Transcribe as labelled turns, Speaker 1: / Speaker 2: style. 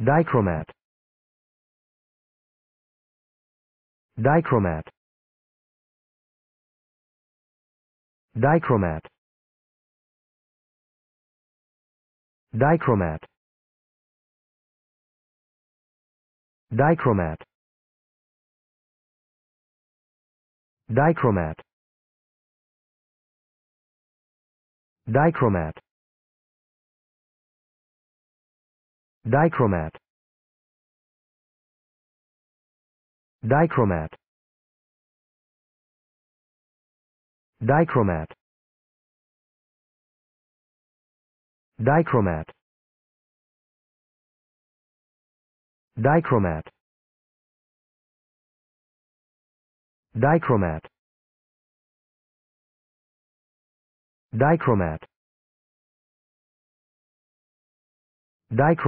Speaker 1: Dichromat. Dichromat. Dichromat. Dichromat. Dichromat. Dichromat. Dichromat. Dichromat. Dichromat. Dichromat. Dichromat. Dichromat. Dichromat. Dichromat. Dichromat.